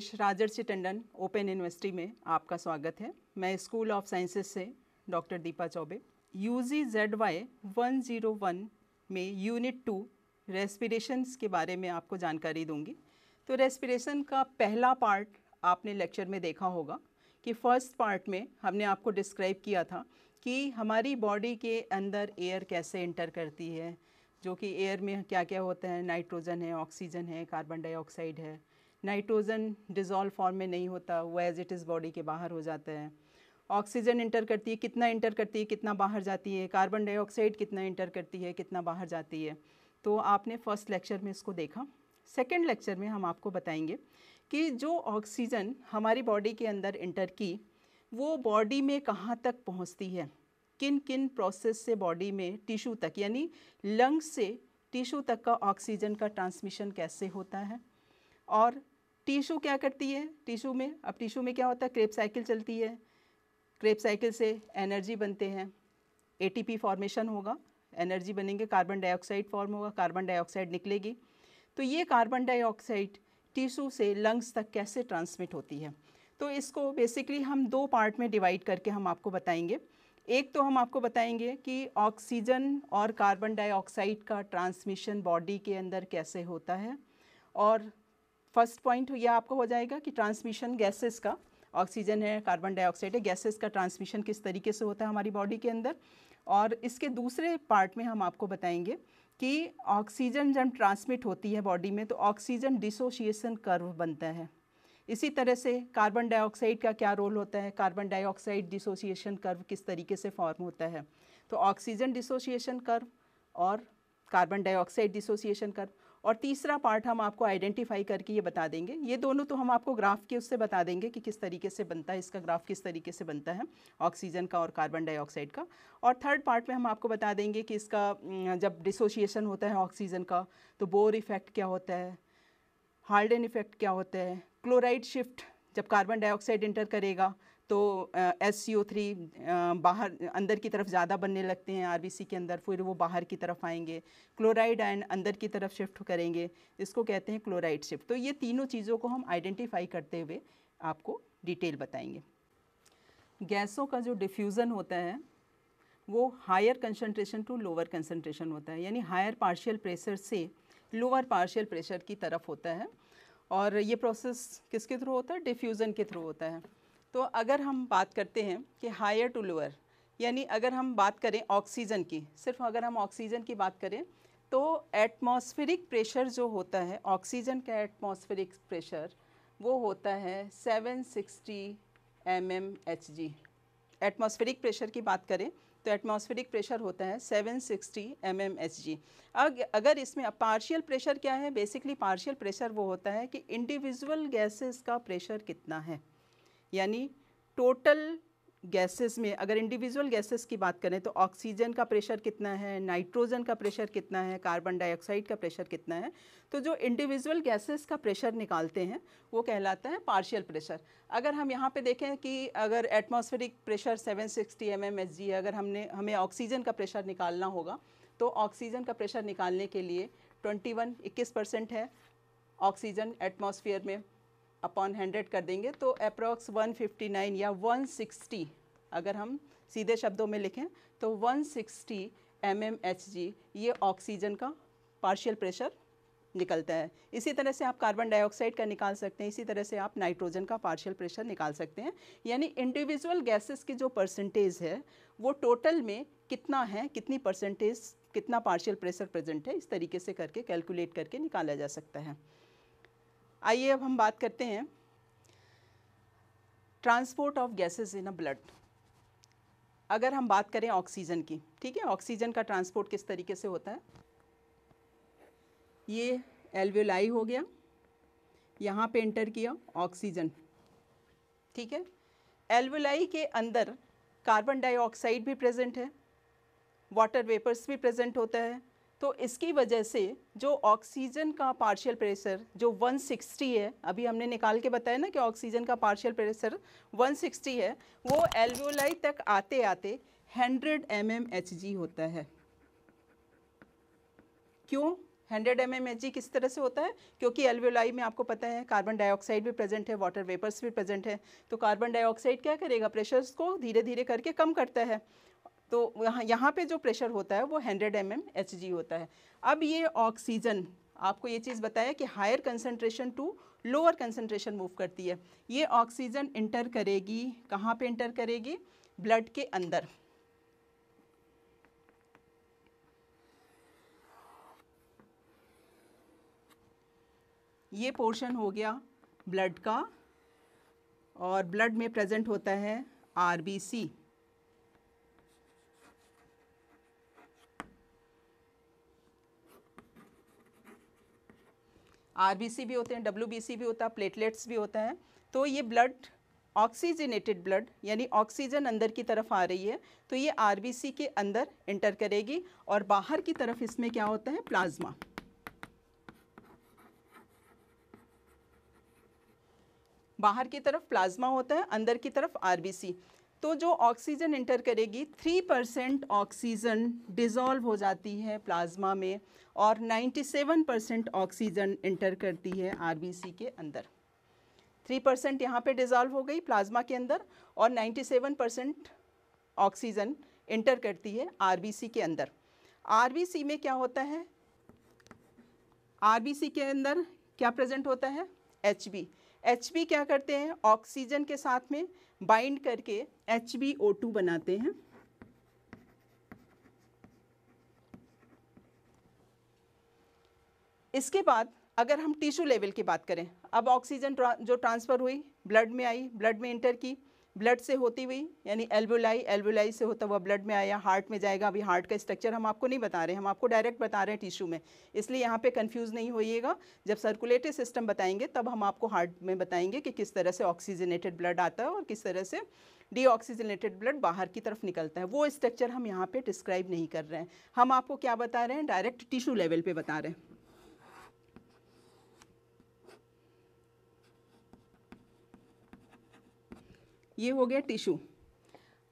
Roger Rajarshi Tandon open university में आपका स्वागत है मैं स्कूल ऑफ साइंसेस से doctor Deepa Chaubey U G Z Y one zero one में यूनिट टू रेस्पिरेशंस के बारे में आपको जानकारी दूंगी तो रेस्पिरेशन का पहला पार्ट आपने लेक्चर में देखा होगा कि फर्स्ट पार्ट में हमने आपको डिस्क्राइब किया था कि हमारी बॉडी के अंदर एयर कैसे इंटर करती है जो कि एयर में क्या क्या होता है नाइट्रोजन है ऑक्सीजन है कार्बन डाइऑक्साइड है नाइट्रोजन डिज़ोल्व फॉर्म में नहीं होता वो एज इट इज़ बॉडी के बाहर हो जाता है ऑक्सीजन इंटर करती है कितना इंटर करती है कितना बाहर जाती है कार्बन डाइऑक्साइड कितना इंटर करती है कितना बाहर जाती है तो आपने फर्स्ट लेक्चर में इसको देखा सेकेंड लेक्चर में हम आपको बताएंगे कि जो ऑक्सीजन हमारी बॉडी के अंदर इंटर की वो बॉडी में कहाँ तक पहुँचती है किन किन प्रोसेस से बॉडी में टिशू तक यानी लंग्स से टिशू तक का ऑक्सीजन का ट्रांसमिशन कैसे होता है और टिशू क्या करती है टिशू में अब टिशू में क्या होता है क्रेप साइकिल चलती है क्रेप साइकिल से एनर्जी बनते हैं एटीपी फॉर्मेशन होगा एनर्जी बनेंगे कार्बन डाइऑक्साइड फॉर्म होगा कार्बन डाइऑक्साइड निकलेगी तो ये कार्बन डाइऑक्साइड टिशू से लंग्स तक कैसे ट्रांसमिट होती है तो इसको बेसिकली हम दो पार्ट में डिवाइड करके हम आपको बताएंगे एक तो हम आपको बताएंगे कि ऑक्सीजन और कार्बन डाइऑक्साइड का ट्रांसमिशन बॉडी के अंदर कैसे होता है और फर्स्ट पॉइंट तो यह आपका हो जाएगा कि ट्रांसमिशन गैसेस का ऑक्सीजन है कार्बन डाइऑक्साइड है गैसेस का ट्रांसमिशन किस तरीके से होता है हमारी बॉडी के अंदर और इसके दूसरे पार्ट में हम आपको बताएंगे कि ऑक्सीजन जब ट्रांसमिट होती है बॉडी में तो ऑक्सीजन डिसोशिएशन कर्व बनता है इसी तरह से कार्बन डाइऑक्साइड का क्या रोल होता है कार्बन डाइऑक्साइड डिसोसिएशन कर्व किस तरीके से फॉर्म होता है तो ऑक्सीजन डिसोसिएशन कर्व और कार्बन डाइऑक्साइड डिसोसिएशन कर्व और तीसरा पार्ट हम आपको आइडेंटिफाई करके ये बता देंगे ये दोनों तो हम आपको ग्राफ के उससे बता देंगे कि किस तरीके से बनता है इसका ग्राफ किस तरीके से बनता है ऑक्सीजन का और कार्बन डाइऑक्साइड का और थर्ड पार्ट में हम आपको बता देंगे कि इसका जब डिसोशिएशन होता है ऑक्सीजन का तो बोर इफ़ेक्ट क्या होता है हार्डन इफ़ेक्ट क्या होता है क्लोराइड शिफ्ट जब कार्बन डाइऑक्साइड इंटर करेगा तो एस सी ओ थ्री बाहर अंदर की तरफ ज़्यादा बनने लगते हैं आर बी सी के अंदर फिर वो बाहर की तरफ आएंगे क्लोराइड आयन अंदर की तरफ शिफ्ट करेंगे इसको कहते हैं क्लोराइड शिफ्ट तो ये तीनों चीज़ों को हम आइडेंटिफाई करते हुए आपको डिटेल बताएंगे गैसों का जो डिफ्यूज़न होता है वो higher concentration to lower concentration होता है यानी हायर पार्शियल प्रेशर से लोअर पार्शियल प्रेशर की तरफ होता है और ये प्रोसेस किसके थ्रू होता है डिफ्यूज़न के थ्रू होता है तो अगर हम बात करते हैं कि हायर टू लोअर यानी अगर हम बात करें ऑक्सीजन की सिर्फ अगर हम ऑक्सीजन की बात करें तो एटमॉस्फेरिक प्रेशर जो होता है ऑक्सीजन का एटमॉस्फेरिक प्रेशर वो होता है 760 सिक्सटी जी एटमॉस्फेरिक प्रेशर की बात करें तो एटमॉस्फेरिक प्रेशर होता है 760 सिक्सटी mm अग, अगर इसमें पार्शियल प्रेशर क्या है बेसिकली पार्शियल प्रेशर वो होता है कि इंडिविजुअल गैसेस का प्रेशर कितना है यानी टोटल गैसेस में अगर इंडिविजुअल गैसेस की बात करें तो ऑक्सीजन का प्रेशर कितना है नाइट्रोजन का प्रेशर कितना है कार्बन डाइऑक्साइड का प्रेशर कितना है तो जो इंडिविजुअल गैसेस का प्रेशर निकालते हैं वो कहलाता है पार्शियल प्रेशर अगर हम यहाँ पे देखें कि अगर atmospheric pressure 760 sixty M M H G है अगर हमने हमें ऑक्सीजन का प्रेशर निकालना होगा तो ऑक्सीजन का प्रेशर निकालने के लिए ट्वेंटी वन है ऑक्सीजन एटमोसफियर में अपॉन हंड्रेड कर देंगे तो अप्रॉक्स 159 या 160 अगर हम सीधे शब्दों में लिखें तो 160 सिक्सटी mm ये ऑक्सीजन का पार्शियल प्रेशर निकलता है इसी तरह से आप कार्बन डाइऑक्साइड का निकाल सकते हैं इसी तरह से आप नाइट्रोजन का पार्शियल प्रेशर निकाल सकते हैं यानी इंडिविजुअल गैसेस की जो परसेंटेज है वो टोटल में कितना है कितनी परसेंटेज कितना पार्शियल प्रेशर प्रेजेंट है इस तरीके से करके कैलकुलेट करके निकाला जा सकता है आइए अब हम बात करते हैं transport of gases in a blood अगर हम बात करें ऑक्सीजन की ठीक है ऑक्सीजन का ट्रांसपोर्ट किस तरीके से होता है ये एल्वियोलाई हो गया यहाँ पे एंटर किया ऑक्सीजन ठीक है एल्वियोलाई के अंदर कार्बन डाइऑक्साइड भी प्रेजेंट है वाटर वेपर्स भी प्रेजेंट होता है तो इसकी वजह से जो ऑक्सीजन का पार्शियल प्रेशर जो 160 है अभी हमने निकाल के बताया ना कि ऑक्सीजन का पार्शियल प्रेशर 160 है वो एल्वियोलाई तक आते आते 100 एम एम एच जी होता है क्यों 100 एम एम एच जी किस तरह से होता है क्योंकि एल्वियोलाई में आपको पता है कार्बन डाइऑक्साइड भी प्रेजेंट है वाटर वेपर्स भी प्रेजेंट है तो कार्बन डाइऑक्साइड क्या करेगा प्रेशर्स को धीरे धीरे करके कम करता है तो यहाँ यहाँ पे जो प्रेशर होता है वो hundred M M H G होता है अब ये ऑक्सीजन आपको ये चीज़ बताया कि higher concentration to lower concentration move करती है ये ऑक्सीजन इंटर करेगी कहाँ पे इंटर करेगी ब्लड के अंदर ये पोर्शन हो गया ब्लड का और ब्लड में प्रेजेंट होता है आरबीसी आर भी होते हैं डब्ल्यू भी होता है प्लेटलेट्स भी होते हैं तो ये ब्लड ऑक्सीजनेटेड ब्लड यानी ऑक्सीजन अंदर की तरफ आ रही है तो ये आर के अंदर एंटर करेगी और बाहर की तरफ इसमें क्या होता है प्लाज्मा बाहर की तरफ प्लाज्मा होता है अंदर की तरफ आरबीसी तो जो ऑक्सीजन इंटर करेगी थ्री परसेंट ऑक्सीजन डिज़ोल्व हो जाती है प्लाज्मा में और ninety seven percent oxygen enter करती है आर के अंदर थ्री परसेंट यहाँ पर डिज़ोल्व हो गई प्लाज्मा के अंदर और ninety seven percent oxygen enter करती है आर के अंदर आर में क्या होता है आर के अंदर क्या प्रेजेंट होता है एच बी एच बी क्या करते हैं ऑक्सीजन के साथ में बाइंड करके एच बी ओ टू बनाते हैं इसके बाद अगर हम टिश्यू लेवल की बात करें अब ऑक्सीजन जो ट्रांसफ़र हुई ब्लड में आई ब्लड में इंटर की ब्लड से होती हुई यानी एल्वोलाई एल्वोलाई से होता हुआ ब्लड में आया हार्ट में जाएगा अभी हार्ट का स्ट्रक्चर हम आपको नहीं बता रहे हम आपको डायरेक्ट बता रहे हैं टिश्यू में इसलिए यहाँ पे कंफ्यूज नहीं होइएगा जब सर्कुलेटरी सिस्टम बताएंगे तब हम आपको हार्ट में बताएंगे कि किस तरह से ऑक्सीजनेटेड ब्लड आता है और किस तरह से डीऑक्सीजनेटेड ब्लड बाहर की तरफ निकलता है वो स्ट्रक्चर हम यहाँ पर डिस्क्राइब नहीं कर रहे हैं हम आपको क्या बता रहे हैं डायरेक्ट टिशू लेवल पर बता रहे हैं ये हो गया टिशू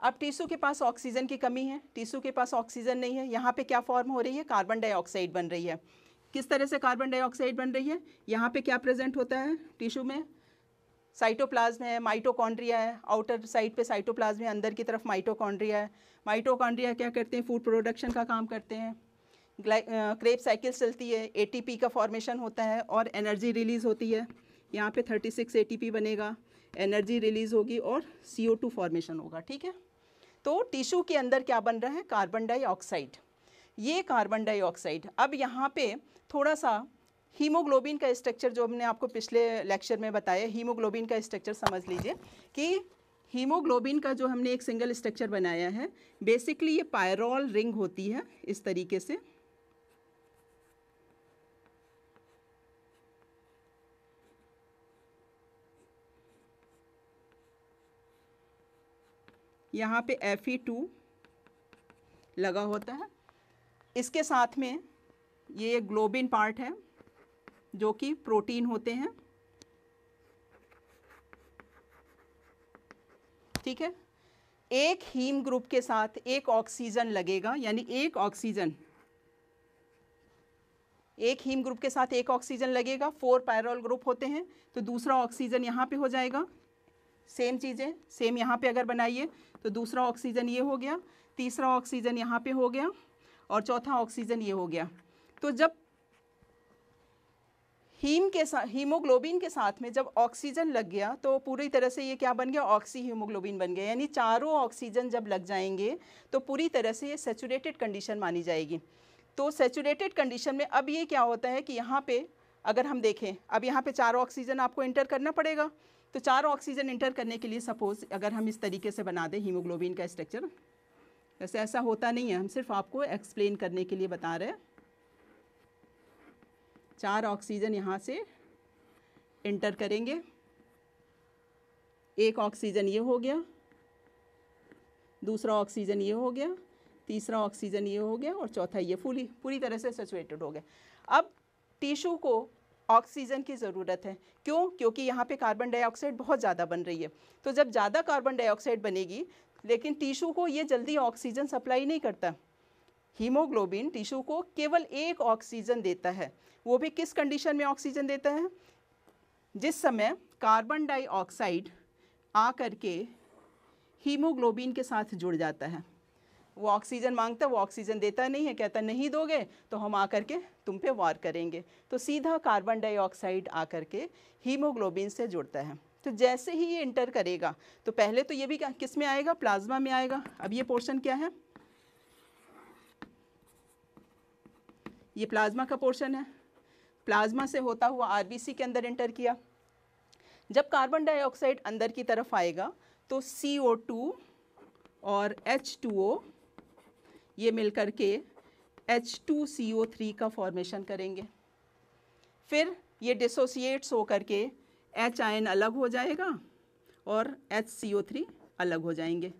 अब टिशू के पास ऑक्सीजन की कमी है टिशू के पास ऑक्सीजन नहीं है यहाँ पे क्या फॉर्म हो रही है कार्बन डाइऑक्साइड बन रही है किस तरह से कार्बन डाइऑक्साइड बन रही है यहाँ पे क्या प्रेजेंट होता है टिशू में साइटोप्लाज्म है माइटोकॉन्ड्रिया है आउटर साइड पे साइटोप्लाज्म है अंदर की तरफ माइटोकॉन्ड्रिया है माइटोकॉन्ड्रिया क्या करते हैं फूड प्रोडक्शन का काम करते हैं क्रेप साइकिल चलती है एटीपी का फॉर्मेशन होता है और एनर्जी रिलीज होती है यहाँ पे 36 एटीपी बनेगा एनर्जी रिलीज होगी और सी फॉर्मेशन होगा ठीक है तो टिश्यू के अंदर क्या बन रहा है कार्बन डाइऑक्साइड ये कार्बन डाइऑक्साइड अब यहाँ पे थोड़ा सा हीमोग्लोबिन का स्ट्रक्चर जो हमने आपको पिछले लेक्चर में बताया हीमोग्लोबिन का स्ट्रक्चर समझ लीजिए कि हीमोग्लोबिन का जो हमने एक सिंगल स्ट्रक्चर बनाया है बेसिकली ये पायरोल रिंग होती है इस तरीके से यहाँ पे एफ ई टू लगा होता है इसके साथ में ये ग्लोबिन पार्ट है जो कि प्रोटीन होते हैं ठीक है एक हीम ग्रुप के साथ एक ऑक्सीजन लगेगा यानी एक ऑक्सीजन एक हीम ग्रुप के साथ एक ऑक्सीजन लगेगा फोर पैरोल ग्रुप होते हैं तो दूसरा ऑक्सीजन यहाँ पे हो जाएगा सेम चीज़ें सेम यहाँ पे अगर बनाइए तो दूसरा ऑक्सीजन ये हो गया तीसरा ऑक्सीजन यहाँ पे हो गया और चौथा ऑक्सीजन ये हो गया तो जब हीम के साथ हीमोग्लोबिन के साथ में जब ऑक्सीजन लग गया तो पूरी तरह से ये क्या बन गया ऑक्सी हीमोग्लोबिन बन गया यानी चारों ऑक्सीजन जब लग जाएंगे तो पूरी तरह से ये सेचूरेटेड कंडीशन मानी जाएगी तो सेचूरेटेड कंडीशन में अब ये क्या होता है कि यहाँ पे अगर हम देखें अब यहाँ पे चारों ऑक्सीजन आपको इंटर करना पड़ेगा तो चार ऑक्सीजन इंटर करने के लिए सपोज अगर हम इस तरीके से बना दें हीमोग्लोबिन का स्ट्रक्चर वैसे ऐसा होता नहीं है हम सिर्फ आपको एक्सप्लेन करने के लिए बता रहे हैं चार ऑक्सीजन यहाँ से इंटर करेंगे एक ऑक्सीजन ये हो गया दूसरा ऑक्सीजन ये हो गया तीसरा ऑक्सीजन ये हो गया और चौथा ये फूली पूरी तरह से सेचुएटेड हो गया अब टिशू को ऑक्सीजन की ज़रूरत है क्यों क्योंकि यहाँ पे कार्बन डाइऑक्साइड बहुत ज़्यादा बन रही है तो जब ज़्यादा कार्बन डाइऑक्साइड बनेगी लेकिन टिशू को ये जल्दी ऑक्सीजन सप्लाई नहीं करता हीमोग्लोबिन टिशू को केवल एक ऑक्सीजन देता है वो भी किस कंडीशन में ऑक्सीजन देता है जिस समय कार्बन डाइऑक्साइड आ करके हीमोग्लोबिन के साथ जुड़ जाता है वो ऑक्सीजन मांगता है वो ऑक्सीजन देता नहीं है कहता नहीं दोगे तो हम आकर के तुम पे वार करेंगे तो सीधा कार्बन डाइऑक्साइड आकर के हीमोग्लोबिन से जुड़ता है तो जैसे ही ये इंटर करेगा तो पहले तो ये भी किस में आएगा प्लाज्मा में आएगा अब ये पोर्शन क्या है ये प्लाज्मा का पोर्शन है प्लाज्मा से होता हुआ आर के अंदर इंटर किया जब कार्बन डाइऑक्साइड अंदर की तरफ आएगा तो सी और H2O ये मिलकर के H two C O three का फॉर्मेशन करेंगे फिर ये डिसोसिएट्स होकर के एच आयन अलग हो जाएगा और एच सी ओ थ्री अलग हो जाएंगे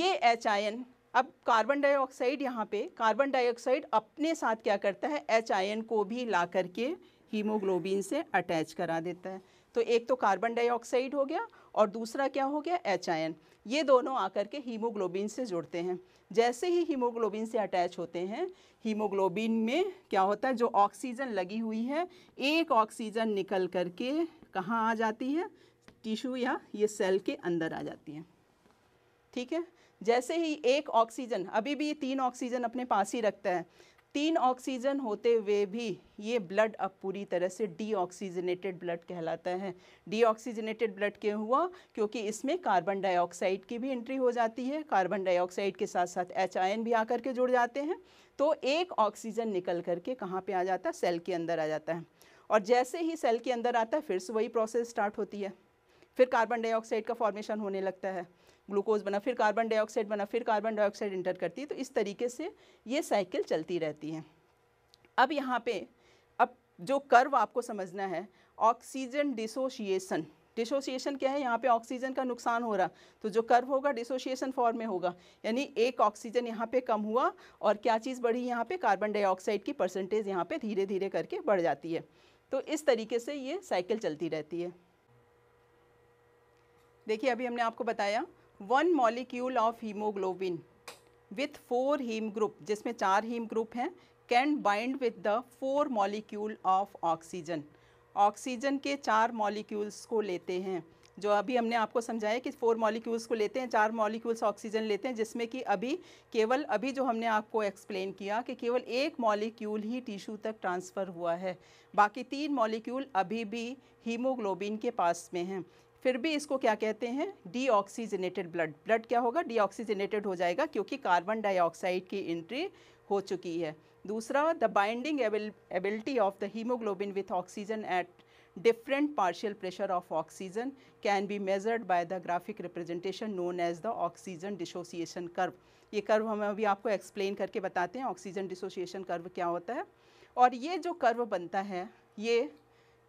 ये एच आयन अब कार्बन डाइऑक्साइड यहाँ पे कार्बन डाइऑक्साइड अपने साथ क्या करता है एच आयन को भी ला करके हीमोग्लोबिन से अटैच करा देता है तो एक तो कार्बन डाइऑक्साइड हो गया और दूसरा क्या हो गया एच आयन ये दोनों आकर के हीमोग्लोबिन से जुड़ते हैं जैसे ही हीमोग्लोबिन से अटैच होते हैं हीमोग्लोबिन में क्या होता है जो ऑक्सीजन लगी हुई है एक ऑक्सीजन निकल करके कहाँ आ जाती है टिश्यू या ये सेल के अंदर आ जाती है ठीक है जैसे ही एक ऑक्सीजन अभी भी ये तीन ऑक्सीजन अपने पास ही रखता है तीन ऑक्सीजन होते हुए भी ये ब्लड अब पूरी तरह से डीऑक्सीजनेटेड ब्लड कहलाता है डीऑक्सीजनेटेड ब्लड क्यों हुआ क्योंकि इसमें कार्बन डाइऑक्साइड की भी एंट्री हो जाती है कार्बन डाइऑक्साइड के साथ साथ एच भी आकर के जुड़ जाते हैं तो एक ऑक्सीजन निकल करके कहाँ पे आ जाता है सेल के अंदर आ जाता है और जैसे ही सेल के अंदर आता है फिर से वही प्रोसेस स्टार्ट होती है फिर कार्बन डाइऑक्साइड का फॉर्मेशन होने लगता है ग्लूकोज बना फिर कार्बन डाइऑक्साइड बना फिर कार्बन डाइऑक्साइड इंटर करती है तो इस तरीके से ये साइकिल चलती रहती है अब यहाँ पे अब जो कर्व आपको समझना है ऑक्सीजन डिसोशिएशन डिसोशिएशन क्या है यहाँ पे ऑक्सीजन का नुकसान हो रहा तो जो कर्व होगा डिसोशिएशन फॉर्म में होगा यानी एक ऑक्सीजन यहाँ पे कम हुआ और क्या चीज़ बढ़ी यहाँ पे कार्बन डाइऑक्साइड की परसेंटेज यहाँ पे धीरे धीरे करके बढ़ जाती है तो इस तरीके से ये साइकिल चलती रहती है देखिए अभी हमने आपको बताया one molecule of haemoglobin with four haem group जिसमें चार हीम ग्रुप हैं can bind with the four molecule of oxygen oxygen के चार मॉलिक्यूल्स को लेते हैं जो अभी हमने आपको समझाया कि फोर मॉलिक्यूल्स को लेते हैं चार मॉलिक्यूल्स ऑक्सीजन लेते हैं जिसमें कि अभी केवल अभी जो हमने आपको एक्सप्लेन किया कि केवल एक मॉलिक्यूल ही टिश्यू तक ट्रांसफ़र हुआ है बाकी तीन मॉलिक्यूल अभी भी हीमोग्लोबिन के पास में हैं फिर भी इसको क्या कहते हैं डीऑक्सीजनेटेड ब्लड ब्लड क्या होगा डीऑक्सीजनेटेड हो जाएगा क्योंकि कार्बन डाइऑक्साइड की एंट्री हो चुकी है दूसरा the binding ability of the haemoglobin with oxygen at different partial pressure of oxygen can be measured by the graphic representation known as the oxygen dissociation curve ये curve हम अभी आपको explain करके बताते हैं ऑक्सीजन डिसोसिएशन कर्व क्या होता है और ये जो कर्व बनता है ये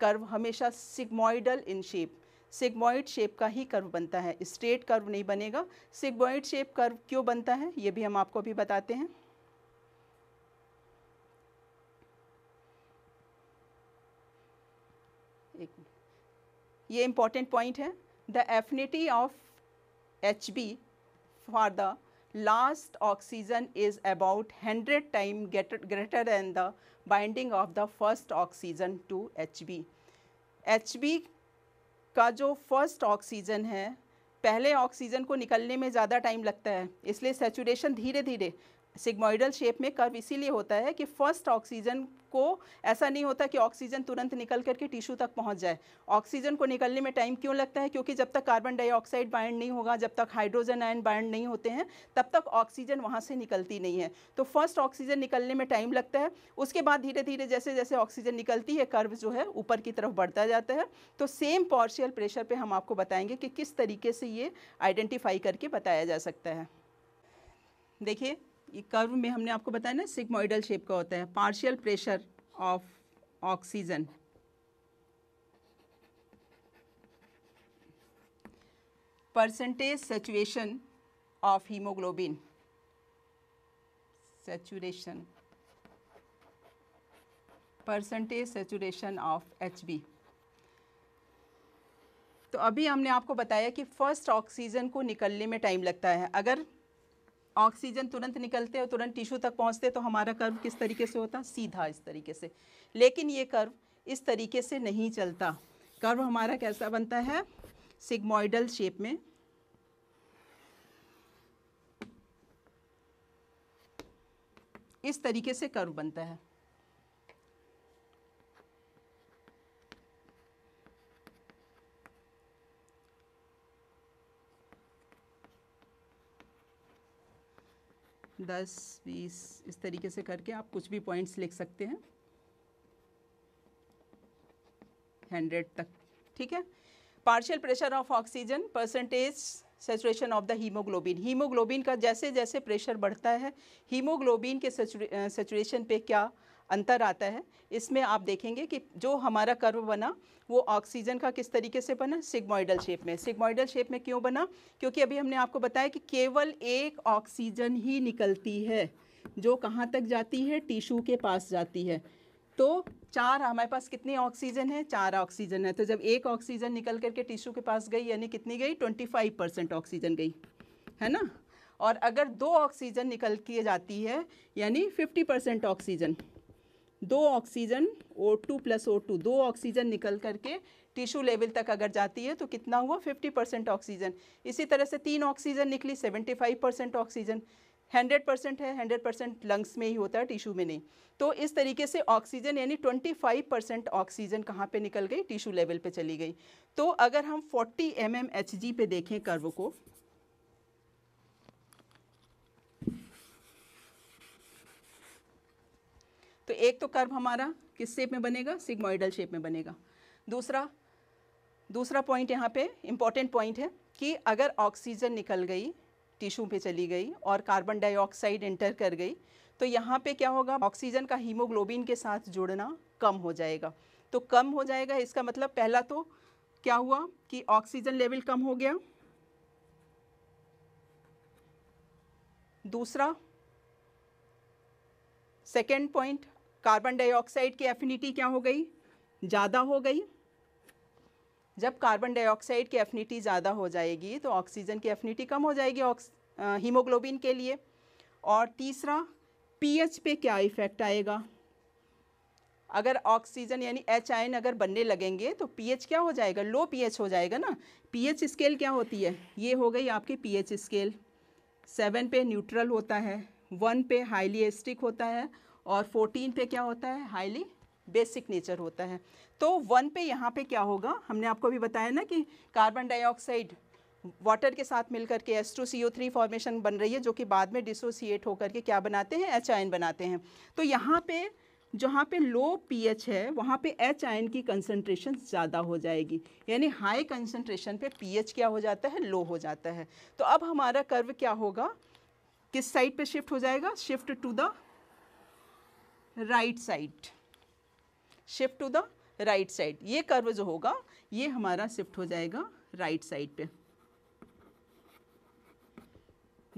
कर्व हमेशा sigmoidal in shape sigmoid shape का ही कर्व बनता है स्ट्रेट कर्व नहीं बनेगा सिग्मोइड शेप कर्व क्यों बनता है ये भी हम आपको भी बताते हैं एक ये इंपॉर्टेंट पॉइंट है the affinity of H B for the last oxygen is about hundred time greater than the binding of the first oxygen to H B H B का जो फर्स्ट ऑक्सीजन है पहले ऑक्सीजन को निकलने में ज़्यादा time लगता है इसलिए सेचुरेशन धीरे धीरे सिग्मोइडल शेप में कर्व इसीलिए होता है कि फर्स्ट ऑक्सीजन को ऐसा नहीं होता कि ऑक्सीजन तुरंत निकल करके टिश्यू तक पहुंच जाए ऑक्सीजन को निकलने में टाइम क्यों लगता है क्योंकि जब तक कार्बन डाइऑक्साइड बाइंड नहीं होगा जब तक हाइड्रोजन आयन बाइंड नहीं होते हैं तब तक ऑक्सीजन वहाँ से निकलती नहीं है तो फर्स्ट ऑक्सीजन निकलने में टाइम लगता है उसके बाद धीरे धीरे जैसे जैसे ऑक्सीजन निकलती है कर्व जो है ऊपर की तरफ बढ़ता जाता है तो सेम पॉर्शियल प्रेशर पर हम आपको बताएंगे कि किस तरीके से ये आइडेंटिफाई करके बताया जा सकता है देखिए ये कर्व में हमने आपको बताया ना सिग्मोइडल शेप का होता है partial pressure of oxygen percentage सेचुएशन of haemoglobin saturation percentage saturation of H B तो अभी हमने आपको बताया कि फर्स्ट ऑक्सीजन को निकलने में टाइम लगता है अगर ऑक्सीजन तुरंत निकलते हैं तुरंत टिश्यू तक पहुंचते तो हमारा कर्व किस तरीके से होता सीधा इस तरीके से लेकिन ये कर्व इस तरीके से नहीं चलता कर्व हमारा कैसा बनता है सिग्मोइडल शेप में इस तरीके से कर्व बनता है दस बीस इस तरीके से करके आप कुछ भी पॉइंट्स लिख सकते हैं हंड्रेड तक ठीक है partial pressure of oxygen percentage saturation of the haemoglobin haemoglobin का जैसे जैसे प्रेशर बढ़ता है हीमोग्लोबिन के सेचुरेशन पे क्या अंतर आता है इसमें आप देखेंगे कि जो हमारा कर्व बना वो ऑक्सीजन का किस तरीके से बना सिग्मोइडल शेप में सिग्मोइडल शेप में क्यों बना क्योंकि अभी हमने आपको बताया कि केवल एक ऑक्सीजन ही निकलती है जो कहाँ तक जाती है टिश्यू के पास जाती है तो चार हमारे पास कितने ऑक्सीजन है चार ऑक्सीजन है तो जब एक ऑक्सीजन निकल करके टिशू के पास गई यानी कितनी गई ट्वेंटी फाइव परसेंट ऑक्सीजन गई है ना और अगर दो ऑक्सीजन निकल के जाती है यानी फिफ्टी परसेंट ऑक्सीजन दो oxygen O two plus O two दो ऑक्सीजन निकल करके टिश्यू लेवल तक अगर जाती है तो कितना हुआ फिफ्टी परसेंट ऑक्सीजन इसी तरह से तीन ऑक्सीजन निकली seventy five percent oxygen hundred percent है हंड्रेड परसेंट लंग्स में ही होता है टिश्यू में नहीं तो इस तरीके से ऑक्सीजन यानी ट्वेंटी फाइव परसेंट ऑक्सीजन कहाँ पे निकल गई टिश्यू लेवल पे चली गई तो अगर हम forty M M H G पे देखें कर्व को तो एक तो कर्व हमारा किस शेप में बनेगा सिग्मोइडल शेप में बनेगा दूसरा दूसरा पॉइंट यहाँ पे इम्पॉर्टेंट पॉइंट है कि अगर ऑक्सीजन निकल गई टिश्यू पे चली गई और कार्बन डाइऑक्साइड एंटर कर गई तो यहाँ पे क्या होगा ऑक्सीजन का हीमोग्लोबिन के साथ जुड़ना कम हो जाएगा तो कम हो जाएगा इसका मतलब पहला तो क्या हुआ कि ऑक्सीजन लेवल कम हो गया दूसरा सेकेंड पॉइंट कार्बन डाइऑक्साइड की एफिनिटी क्या हो गई ज़्यादा हो गई जब कार्बन डाइऑक्साइड की एफिनिटी ज़्यादा हो जाएगी तो ऑक्सीजन की एफिनिटी कम हो जाएगी हीमोग्लोबिन के लिए और तीसरा पीएच पे क्या इफ़ेक्ट आएगा अगर ऑक्सीजन यानी एच आयन अगर बनने लगेंगे तो पीएच क्या हो जाएगा लो पीएच हो जाएगा ना पीएच स्केल क्या होती है ये हो गई आपकी पीएच स्केल सेवन पे न्यूट्रल होता है वन पे हाईली एस्टिक होता है और फोर्टीन पे क्या होता है हाईली बेसिक नेचर होता है तो वन पे यहाँ पे क्या होगा हमने आपको अभी बताया ना कि कार्बन डाइऑक्साइड वाटर के साथ मिलकर K S two C O three formation बन रही है जो कि बाद में डिसोसिएट होकर के क्या बनाते हैं एच आयन बनाते हैं तो यहाँ पे जहाँ पे लो पीएच है वहाँ पे एच आयन की कंसनट्रेशन ज़्यादा हो जाएगी यानी हाई कंसनट्रेशन पे पीएच क्या हो जाता है लो हो जाता है तो अब हमारा कर्व क्या होगा किस साइड पे शिफ्ट हो जाएगा shift to the right side shift to the right side ये कर्व जो होगा ये हमारा शिफ्ट हो जाएगा राइट साइड पे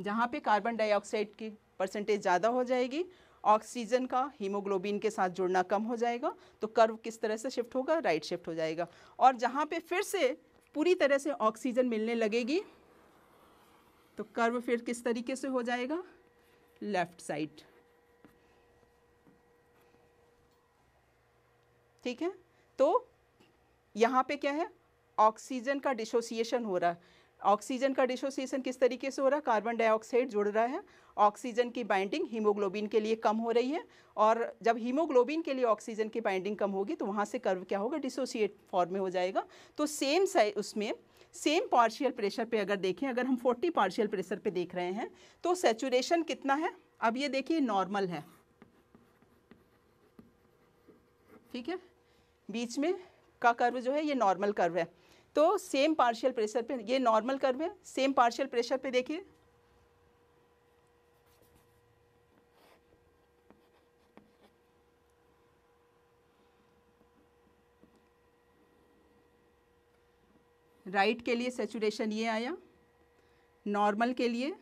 जहाँ पे कार्बन डाइऑक्साइड की परसेंटेज ज़्यादा हो जाएगी ऑक्सीजन का हीमोग्लोबिन के साथ जुड़ना कम हो जाएगा तो कर्व किस तरह से शिफ्ट होगा राइट शिफ्ट हो जाएगा और जहाँ पे फिर से पूरी तरह से ऑक्सीजन मिलने लगेगी तो कर्व फिर किस तरीके से हो जाएगा लेफ्ट साइड ठीक है तो यहाँ पे क्या है ऑक्सीजन का डिसोसिएशन हो रहा है ऑक्सीजन का डिसोसिएशन किस तरीके से हो रहा है कार्बन डाइऑक्साइड जुड़ रहा है ऑक्सीजन की बाइंडिंग हीमोग्लोबिन के लिए कम हो रही है और जब हीमोग्लोबिन के लिए ऑक्सीजन की बाइंडिंग कम होगी तो वहाँ से कर्व क्या होगा डिसोसिएट फॉर्म में हो जाएगा तो सेम साइज उसमें सेम पार्शियल प्रेशर पे अगर देखें अगर हम 40 पार्शियल प्रेशर पे देख रहे हैं तो सेचुरेशन कितना है अब ये देखिए नॉर्मल है ठीक है बीच में का कर्व जो है ये नॉर्मल कर्व है तो सेम पार्शियल प्रेशर पे ये नॉर्मल कर्व है सेम पार्शियल प्रेशर पे देखिए राइट के लिए सेचुरेशन ये आया नॉर्मल के लिए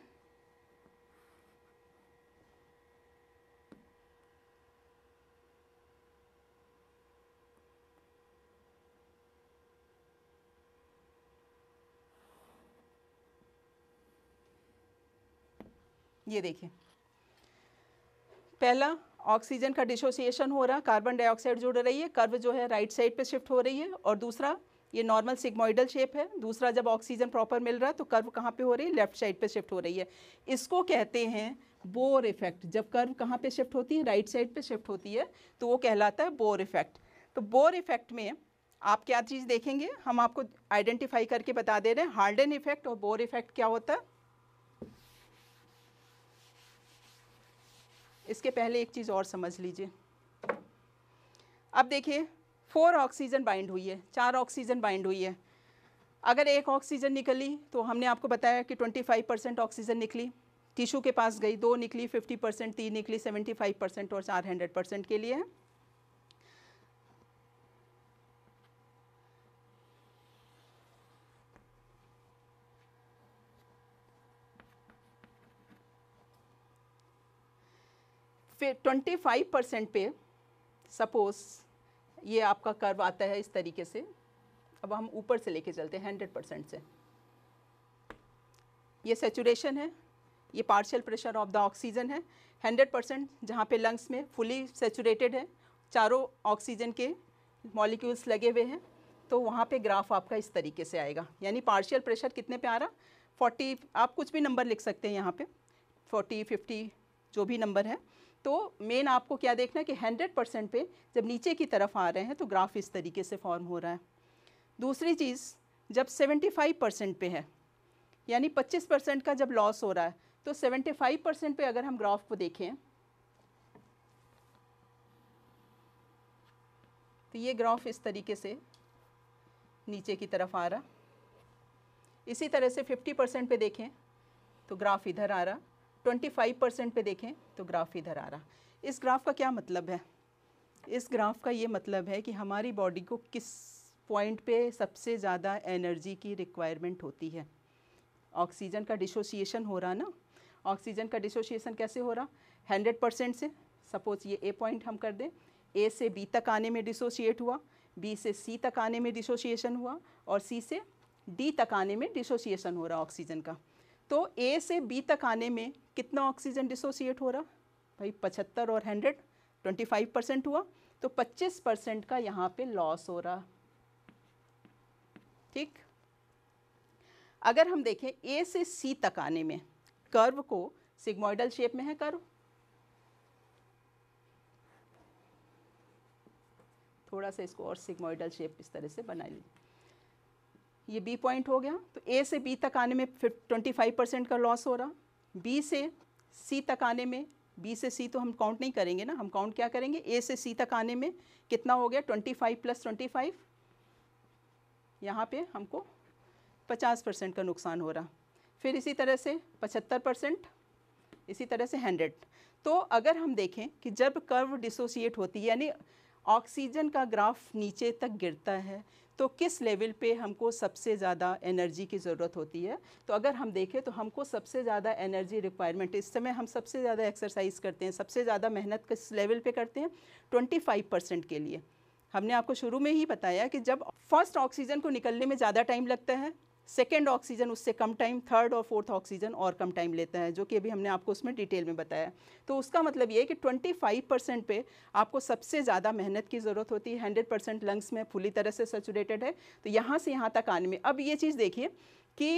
ये देखिए पहला ऑक्सीजन का डिसोसिएशन हो रहा कार्बन डाइऑक्साइड जुड़ रही है कर्व जो है राइट साइड पे शिफ्ट हो रही है और दूसरा ये नॉर्मल सिग्मोइडल शेप है दूसरा जब ऑक्सीजन प्रॉपर मिल रहा है तो कर्व कहाँ पे हो रही है लेफ्ट साइड पे शिफ्ट हो रही है इसको कहते हैं बोर इफेक्ट जब कर्व कहाँ पे शिफ्ट होती है राइट साइड पे शिफ्ट होती है तो वो कहलाता है बोर इफेक्ट तो बोर इफेक्ट में आप क्या चीज़ देखेंगे हम आपको आइडेंटिफाई करके बता दे रहे हैं हार्डन इफेक्ट और बोर इफेक्ट क्या होता है इसके पहले एक चीज़ और समझ लीजिए अब देखिए फोर ऑक्सीजन बाइंड हुई है चार ऑक्सीजन बाइंड हुई है अगर एक ऑक्सीजन निकली तो हमने आपको बताया कि 25 परसेंट ऑक्सीजन निकली टिशू के पास गई दो निकली 50 परसेंट तीन निकली 75 परसेंट और हंड्रेड परसेंट के लिए फिर 25 परसेंट पे सपोज़ ये आपका कर्व आता है इस तरीके से अब हम ऊपर से लेके चलते हैं हंड्रेड परसेंट से ये सेचुरेशन है ये partial pressure of the oxygen है हंड्रेड परसेंट जहाँ पे लंग्स में फुली सेचुरेटेड है चारों ऑक्सीजन के मॉलिक्यूल्स लगे हुए हैं तो वहाँ पे ग्राफ आपका इस तरीके से आएगा यानी पार्शियल प्रेशर कितने पे आ रहा फोर्टी आप कुछ भी नंबर लिख सकते हैं यहाँ पे फोर्टी फिफ्टी जो भी नंबर है तो मेन आपको क्या देखना है कि हंड्रेड परसेंट पे जब नीचे की तरफ आ रहे हैं तो ग्राफ इस तरीके से फॉर्म हो रहा है दूसरी चीज़ जब सेवेंटी फाइव परसेंट पे है यानी पच्चीस परसेंट का जब लॉस हो रहा है तो सेवेंटी फ़ाइव परसेंट पे अगर हम ग्राफ को देखें तो ये ग्राफ इस तरीके से नीचे की तरफ आ रहा इसी तरह से 50 परसेंट पर देखें तो ग्राफ इधर आ रहा 25 परसेंट पर देखें तो ग्राफ इधर आ रहा इस ग्राफ का क्या मतलब है इस ग्राफ का ये मतलब है कि हमारी बॉडी को किस पॉइंट पे सबसे ज़्यादा एनर्जी की रिक्वायरमेंट होती है ऑक्सीजन का डिसोसिएशन हो रहा ना ऑक्सीजन का डिसोसिएशन कैसे हो रहा हंड्रेड परसेंट से सपोज ये ए पॉइंट हम कर दें ए से बी तक आने में डिसोसिएट हुआ बी से सी तक आने में डिसोसिएशन हुआ और सी से डी तक आने में डिसोसिएशन हो रहा ऑक्सीजन का तो ए से बी तक आने में कितना ऑक्सीजन डिसोसिएट हो रहा भाई पचहत्तर और हंड्रेड ट्वेंटी फाइव परसेंट हुआ तो पच्चीस परसेंट का यहाँ पे लॉस हो रहा ठीक अगर हम देखें ए से सी तक आने में कर्व को सिग्मोइडल शेप में है कर्व थोड़ा सा इसको और सिग्मोइडल शेप इस तरह से बना लीजिए ये बी पॉइंट हो गया तो ए से बी तक आने में फिर ट्वेंटी फाइव परसेंट का लॉस हो रहा बी से सी तक आने में बी से सी तो हम काउंट नहीं करेंगे ना हम काउंट क्या करेंगे ए से सी तक आने में कितना हो गया twenty five plus twenty five यहाँ पे हमको पचास परसेंट का नुकसान हो रहा फिर इसी तरह से पचहत्तर परसेंट इसी तरह से हंड्रेड तो अगर हम देखें कि जब कर्व डिसोसिएट होती है यानी ऑक्सीजन का ग्राफ नीचे तक गिरता है तो किस लेवल पे हमको सबसे ज़्यादा एनर्जी की ज़रूरत होती है तो अगर हम देखें तो हमको सबसे ज़्यादा एनर्जी रिक्वायरमेंट इस समय हम सबसे ज़्यादा एक्सरसाइज करते हैं सबसे ज़्यादा मेहनत किस लेवल पे करते हैं 25 परसेंट के लिए हमने आपको शुरू में ही बताया कि जब फर्स्ट ऑक्सीजन को निकलने में ज़्यादा टाइम लगता है सेकेंड ऑक्सीजन उससे कम टाइम थर्ड और फोर्थ ऑक्सीजन और कम टाइम लेता है जो कि अभी हमने आपको उसमें डिटेल में बताया तो उसका मतलब ये है कि 25 परसेंट पर आपको सबसे ज़्यादा मेहनत की ज़रूरत होती है हंड्रेड परसेंट लंग्स में फुली तरह से सेचूरेटेड है तो यहाँ से यहाँ तक आने में अब ये चीज़ देखिए कि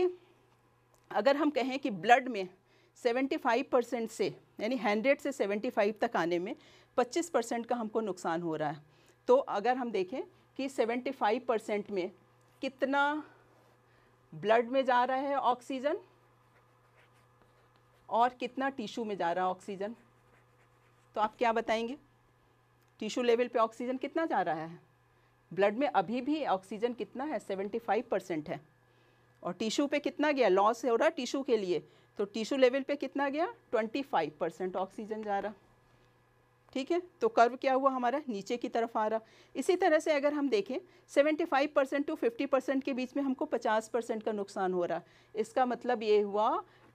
अगर हम कहें कि ब्लड में सेवेंटी परसेंट से यानी हंड्रेड से सेवेंटी तक आने में पच्चीस परसेंट का हमको नुकसान हो रहा है तो अगर हम देखें कि सेवेंटी परसेंट में कितना ब्लड में जा रहा है ऑक्सीजन और कितना टिश्यू में जा रहा है ऑक्सीजन तो आप क्या बताएंगे टिश्यू लेवल पे ऑक्सीजन कितना जा रहा है ब्लड में अभी भी ऑक्सीजन कितना है 75 परसेंट है और टिश्यू पे कितना गया लॉस हो रहा टिश्यू के लिए तो टिश्यू लेवल पे कितना गया 25 परसेंट ऑक्सीजन जा रहा ठीक है तो कर्व क्या हुआ हमारा नीचे की तरफ आ रहा इसी तरह से अगर हम देखें 75 परसेंट टू 50 परसेंट के बीच में हमको 50 परसेंट का नुकसान हो रहा है इसका मतलब ये हुआ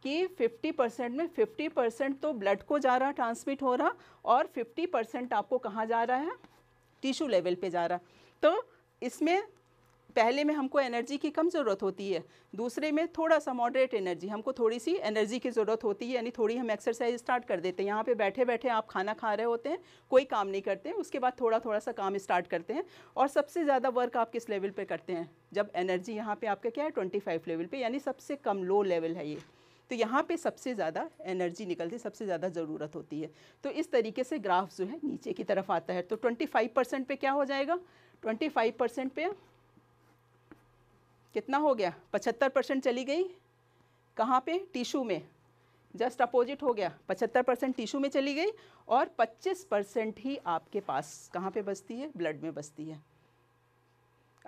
कि 50 परसेंट में 50 परसेंट तो ब्लड को जा रहा ट्रांसमिट हो रहा और 50 परसेंट आपको कहाँ जा रहा है टिश्यू लेवल पे जा रहा तो इसमें पहले में हमको एनर्जी की कम ज़रूरत होती है दूसरे में थोड़ा सा मॉडरेट एनर्जी हमको थोड़ी सी एनर्जी की ज़रूरत होती है यानी थोड़ी हम एक्सरसाइज स्टार्ट कर देते हैं यहाँ पे बैठे बैठे आप खाना खा रहे होते हैं कोई काम नहीं करते हैं उसके बाद थोड़ा थोड़ा सा काम स्टार्ट करते हैं और सबसे ज़्यादा वर्क आप किस लेवल पर करते हैं जब एनर्जी यहाँ पर आपका क्या है ट्वेंटी लेवल पर यानी सबसे कम लो लेवल है ये तो यहाँ पे सबसे ज़्यादा एनर्जी निकलती सबसे ज़्यादा ज़रूरत होती है तो इस तरीके से ग्राफ जो है नीचे की तरफ आता है तो 25 परसेंट पर क्या हो जाएगा 25 परसेंट पे कितना हो गया पचहत्तर परसेंट चली गई कहाँ पे टिशू में जस्ट अपोजिट हो गया पचहत्तर परसेंट टिशू में चली गई और पच्चीस परसेंट ही आपके पास कहाँ पे बसती है ब्लड में बसती है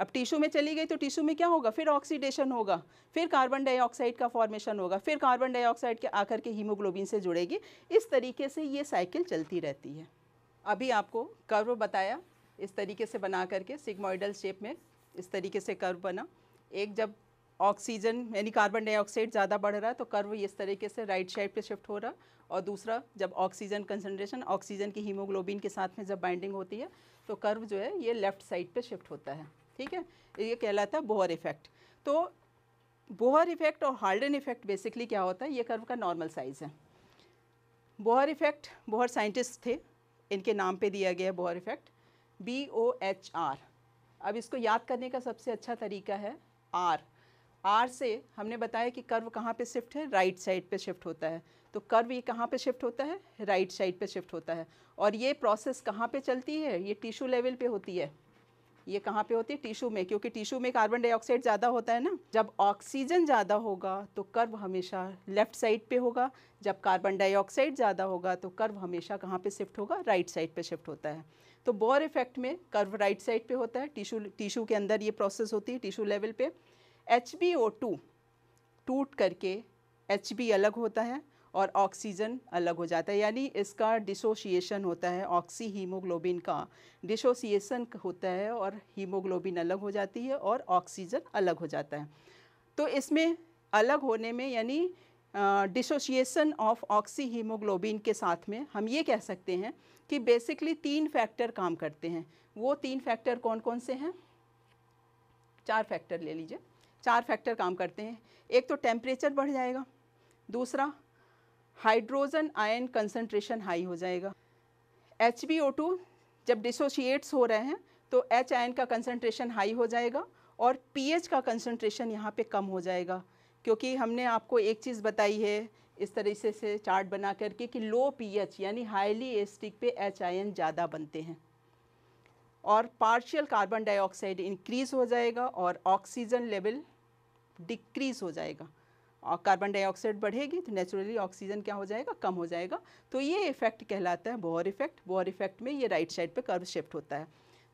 अब टिशू में चली गई तो टिशू में क्या होगा फिर ऑक्सीडेशन होगा फिर कार्बन डाइऑक्साइड का फॉर्मेशन होगा फिर कार्बन डाइऑक्साइड के आकर के हीमोग्लोबिन से जुड़ेगी इस तरीके से ये साइकिल चलती रहती है अभी आपको कर्व बताया इस तरीके से बना करके सिग्मोइडल शेप में इस तरीके से कर्व बना एक जब ऑक्सीजन यानी कार्बन डाइऑक्साइड ज़्यादा बढ़ रहा है तो कर्व इस तरीके से राइट साइड पे शिफ्ट हो रहा और दूसरा जब ऑक्सीजन कंसनट्रेशन ऑक्सीजन की हीमोग्लोबिन के साथ में जब बाइंडिंग होती है तो कर्व जो है ये लेफ्ट साइड पे शिफ्ट होता है ठीक है ये कहलाता है बोहर इफेक्ट तो बोहर इफेक्ट और हार्डन इफेक्ट बेसिकली क्या होता है ये कर्व का नॉर्मल साइज़ है बोहर इफेक्ट बोहर साइंटिस्ट थे इनके नाम पर दिया गया Bohr effect B O H R अब इसको याद करने का सबसे अच्छा तरीका है आर आर से हमने बताया कि कर्व कहाँ पे शिफ्ट है राइट साइड पे शिफ्ट होता है तो कर्व ये कहाँ पे शिफ्ट होता है राइट साइड पे शिफ्ट होता है और ये प्रोसेस कहाँ पे चलती है ये टिश्यू लेवल पे होती है ये कहाँ पे होती है टिश्यू में क्योंकि टिश्यू में कार्बन डाइऑक्साइड ज़्यादा होता है ना जब ऑक्सीजन ज़्यादा होगा तो कर्व हमेशा लेफ्ट साइड पे होगा जब कार्बन डाइऑक्साइड ज़्यादा होगा तो कर्व हमेशा कहाँ पे शिफ्ट होगा राइट साइड पे शिफ्ट होता है तो बोर इफेक्ट में कर्व राइट साइड पे होता है टिशू टिशू के अंदर ये प्रोसेस होती है टिशू लेवल पे एच टूट करके एच अलग होता है और ऑक्सीजन अलग हो जाता है यानी इसका डिसोसिएशन होता है ऑक्सी हीमोग्लोबिन का डिसोसिएशन होता है और हीमोग्लोबिन अलग हो जाती है और ऑक्सीजन अलग हो जाता है तो इसमें अलग होने में यानी डिसोसिएशन ऑफ ऑक्सी हीमोग्लोबिन के साथ में हम ये कह सकते हैं कि बेसिकली तीन फैक्टर काम करते हैं वो तीन फैक्टर कौन कौन से हैं चार फैक्टर ले लीजिए चार फैक्टर काम करते हैं एक तो टेम्परेचर बढ़ जाएगा दूसरा हाइड्रोजन आयन कंसनट्रेशन हाई हो जाएगा एच बी जब डिसोशिएट्स हो रहे हैं तो एच आयन का कंसनट्रेशन हाई हो जाएगा और एच का कंसनट्रेशन यहाँ पे कम हो जाएगा क्योंकि हमने आपको एक चीज़ बताई है इस तरीके से चार्ट बना करके कि लो पीएच यानी हाईली एस्टिक पे एच आयन ज़्यादा बनते हैं और पार्शियल कार्बन डाइऑक्साइड इंक्रीज़ हो जाएगा और ऑक्सीजन लेवल डिक्रीज़ हो जाएगा और कार्बन डाइऑक्साइड बढ़ेगी तो नेचुरली ऑक्सीजन क्या हो जाएगा कम हो जाएगा तो ये इफेक्ट कहलाता है बोहर इफेक्ट बोहर इफेक्ट में ये राइट साइड पे कर्व शिफ्ट होता है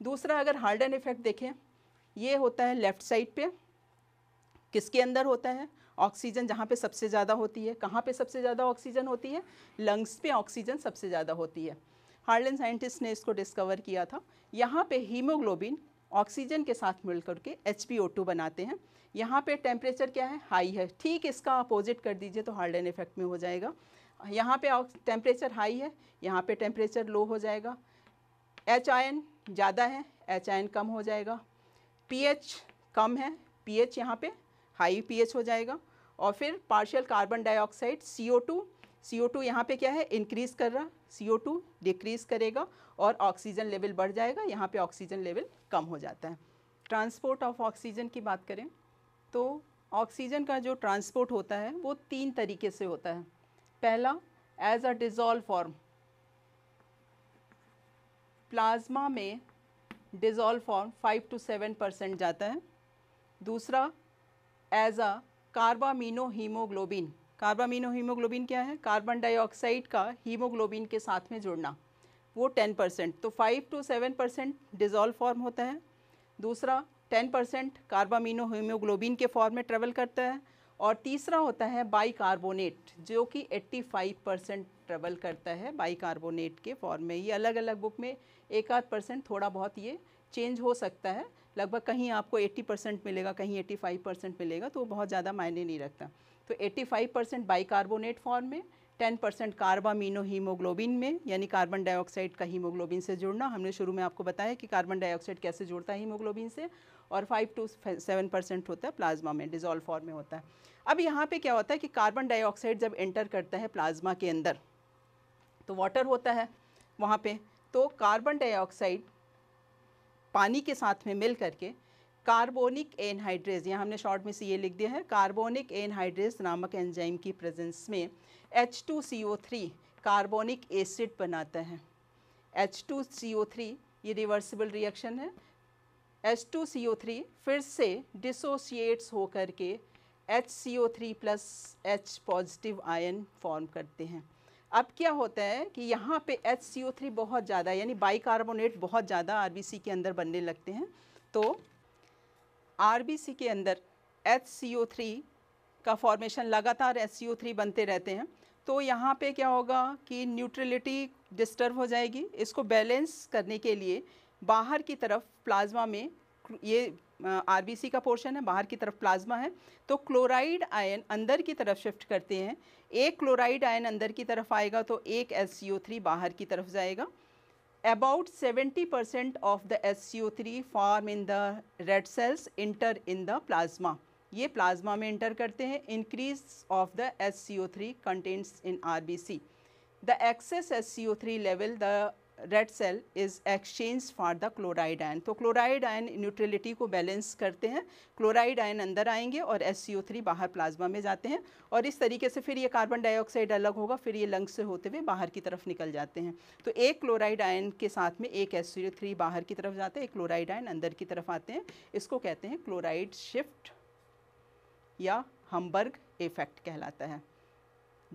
दूसरा अगर हार्डन इफेक्ट देखें ये होता है लेफ्ट साइड पे किसके अंदर होता है ऑक्सीजन जहाँ पे सबसे ज़्यादा होती है कहाँ पे सबसे ज़्यादा ऑक्सीजन होती है लंग्स पे ऑक्सीजन सबसे ज़्यादा होती है हार्डन साइंटिस्ट ने इसको डिस्कवर किया था यहाँ पे हीमोग्लोबिन ऑक्सीजन के साथ मिल के एच बनाते हैं यहाँ पे टेम्परेचर क्या है हाई है ठीक इसका अपोजिट कर दीजिए तो हार्ड एन इफेक्ट में हो जाएगा यहाँ पे टेम्परेचर हाई है यहाँ पे टेम्परेचर लो हो जाएगा एच आयन ज़्यादा है एच आयन कम हो जाएगा पीएच कम है पीएच एच यहाँ पर हाई पीएच हो जाएगा और फिर partial carbon dioxide C O two C O two यहाँ पर क्या है इंक्रीज़ कर रहा सी ओ टू डिक्रीज़ करेगा और ऑक्सीजन लेवल बढ़ जाएगा यहाँ पर ऑक्सीजन लेवल कम हो जाता है ट्रांसपोर्ट ऑफ ऑक्सीजन की बात करें तो ऑक्सीजन का जो ट्रांसपोर्ट होता है वो तीन तरीके से होता है पहला as a dissolve form plasma में dissolve form five to seven percent जाता है दूसरा as a carbamino haemoglobin carbamino haemoglobin क्या है कार्बन डाइऑक्साइड का हीमोग्लोबिन के साथ में जुड़ना वो टेन परसेंट तो five to seven percent dissolve form होता है दूसरा 10 परसेंट कार्बामिनो हीमोग्लोबिन के फॉर्म में ट्रेवल करता है और तीसरा होता है बाइकार्बोनेट जो कि 85 परसेंट ट्रेवल करता है बाइकार्बोनेट के फॉर्म में ये अलग अलग बुक में एक आध परसेंट थोड़ा बहुत ये चेंज हो सकता है लगभग कहीं आपको 80 परसेंट मिलेगा कहीं 85 परसेंट मिलेगा तो बहुत ज़्यादा मायने नहीं रखता तो 85 परसेंट कार्बोनेट फॉर्म में 10 परसेंट कार्बामिनो हीमोग्लोबिन में यानी कार्बन डाइऑक्साइड का हीमोग्लोबिन से जुड़ना हमने शुरू में आपको बताया कि कार्बन डाइऑक्साइड कैसे जुड़ता है हीमोग्लोबिन से और 5 टू 7 परसेंट होता है प्लाज्मा में डिजोल्व फॉर्म में होता है अब यहाँ पे क्या होता है कि कार्बन डाइऑक्साइड जब एंटर करता है प्लाज्मा के अंदर तो वाटर होता है वहाँ पर तो कार्बन डाइऑक्साइड पानी के साथ में मिल करके कार्बोनिक एनहाइड्रेज यहाँ हमने शॉर्ट में से ये लिख दिया है कार्बोनिक एनहाइड्रेज नामक एंजाइम की प्रेजेंस में H2CO3 कार्बोनिक एसिड बनाता है H2CO3 ये रिवर्सिबल रिएक्शन है H2CO3 फिर से डिसोसिएट्स होकर के HCO3 plus H positive ion form करते हैं अब क्या होता है कि यहाँ पे HCO3 बहुत ज़्यादा यानी बाइकार्बोनेट बहुत ज़्यादा सी के अंदर बनने लगते हैं तो सी के अंदर HCO3 का फॉर्मेशन लगातार HCO3 बनते रहते हैं तो यहाँ पे क्या होगा कि न्यूट्रलिटी डिस्टर्ब हो जाएगी इसको बैलेंस करने के लिए बाहर की तरफ प्लाज्मा में ये आरबीसी का पोर्शन है बाहर की तरफ प्लाज्मा है तो क्लोराइड आयन अंदर की तरफ शिफ्ट करते हैं एक क्लोराइड आयन अंदर की तरफ आएगा तो एक एस बाहर की तरफ जाएगा the 70% C O three form in the red cells enter in the plasma ये प्लाज्मा में इंटर करते हैं increase of the S C O three contents in R B C the excess S C O three level the red cell is exchange for the chloride ion तो chloride ion neutrality को balance करते हैं chloride ion अंदर आएंगे और S C O three बाहर plasma में जाते हैं और इस तरीके से फिर ये कार्बन डाइऑक्साइड अलग होगा फिर ये लंग्स से होते हुए बाहर की तरफ निकल जाते हैं तो एक क्लोराइड आयन के साथ में एक एस सी ओ थ्री बाहर की तरफ जाते हैं एक क्लोराइड आयन अंदर की तरफ आते हैं इसको कहते हैं क्लोराइड शिफ्ट या हमबर्ग इफ़ेक्ट कहलाता है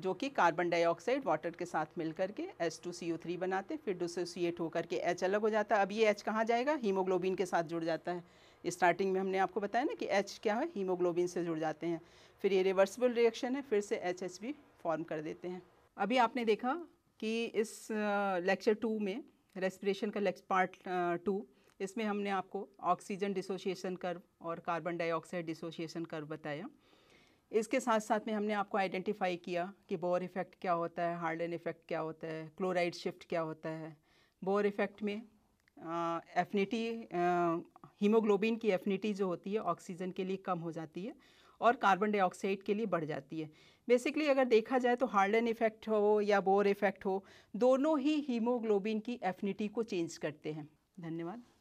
जो कि कार्बन डाइऑक्साइड वाटर के साथ मिल करके S two C O three बनाते फिर डिसोसिएट होकर के एच अलग हो जाता है अब ये एच कहाँ जाएगा हीमोग्लोबिन के साथ जुड़ जाता है स्टार्टिंग में हमने आपको बताया ना कि एच क्या है हीमोग्लोबिन से जुड़ जाते हैं फिर ये रिवर्सिबल रिएक्शन है फिर से एच एच बी फॉर्म कर देते हैं अभी आपने देखा कि इस लेक्चर टू में रेस्पिरेशन का पार्ट टू इसमें हमने आपको ऑक्सीजन डिसोसिएशन कर्व और कार्बन डाइऑक्साइड डिसोसिएशन कर्व बताया इसके साथ साथ में हमने आपको आइडेंटिफाई किया कि बोर इफ़ेक्ट क्या होता है हार्डन इफ़ेक्ट क्या होता है क्लोराइड शिफ्ट क्या होता है बोर इफ़ेक्ट में एफिनिटी हीमोग्लोबिन की एफिनिटी जो होती है ऑक्सीजन के लिए कम हो जाती है और कार्बन डाइऑक्साइड के लिए बढ़ जाती है बेसिकली अगर देखा जाए तो हार्डन इफ़ेक्ट हो या बोर इफ़ेक्ट हो दोनों ही हीमोग्लोबिन की एफिनिटी को चेंज करते हैं धन्यवाद